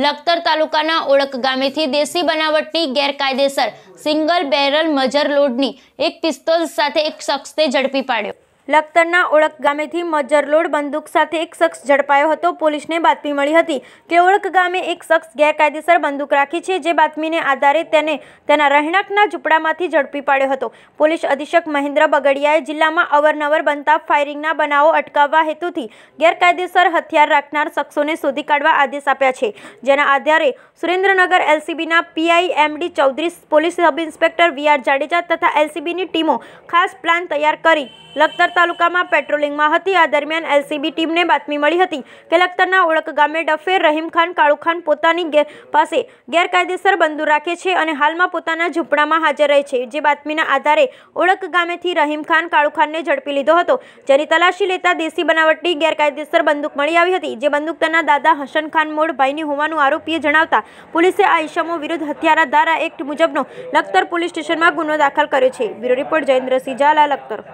લખતર તાલુકાના ઓળખ ગામેથી દેશી બનાવટની ગેરકાયદેસર સિંગલ બેરલ મજર લોડની એક પિસ્તોલ સાથે એક શખ્સે ઝડપી પાડ્યો લખતરના ઓળખ ગામેથી મજરલોડ બંદૂક સાથે એક શખ્સ ઝડપાયો હતો પોલીસને બાતમી મળી હતી કે ઓળખ ગામે એક શખ્સ ગેરકાયદેસર બંદૂક રાખી છે જે બાતમીને આધારે તેને તેના રહેણાંકના ઝૂંપડામાંથી ઝડપી પાડ્યો હતો પોલીસ અધિક્ષક મહેન્દ્ર બગડિયાએ જિલ્લામાં અવરનવર બનતા ફાયરિંગના બનાવો અટકાવવા હેતુથી ગેરકાયદેસર હથિયાર રાખનાર શખ્સોને શોધી કાઢવા આદેશ આપ્યા છે જેના આધારે સુરેન્દ્રનગર એલસીબીના PI MD Chaudhary police sub inspector V R Jadeja તથા એલસીબીની ટીમો ખાસ પ્લાન તૈયાર કરી લખતર તાલુકામાં પેટ્રોલિંગમાં હતી આ દરમિયાન એલસીબી ટીમને બાતમી મળી હતી કે લખતરના ઓળખ ગામે ડફેર રહીમખાન કાળુખાન પોતાની પાસે ગેરકાયદેસર બંદૂક રાખે છે અને હાલમાં પોતાના ઝૂંપડામાં હાજર રહે છે જે બાતમીના આધારે ઓળખ ગામેથી રહીમખાન કાળુખાનને ઝડપી લીધો હતો જેની તલાશી લેતા દેશી બનાવટની ગેરકાયદેસર બંદૂક મળી આવી હતી જે બંદૂક તેના દાદા હસન ખાન મોડ ભાઈની હોવાનું આરોપીએ જણાવતા પોલીસે આ ઇસમો વિરુદ્ધ હત્યારા ધારા એક્ટ મુજબનો લખતર પોલીસ સ્ટેશનમાં ગુનો દાખલ કર્યો છે બ્યુરો રિપોર્ટ જયેન્દ્રસિંહ ઝાલા લખતર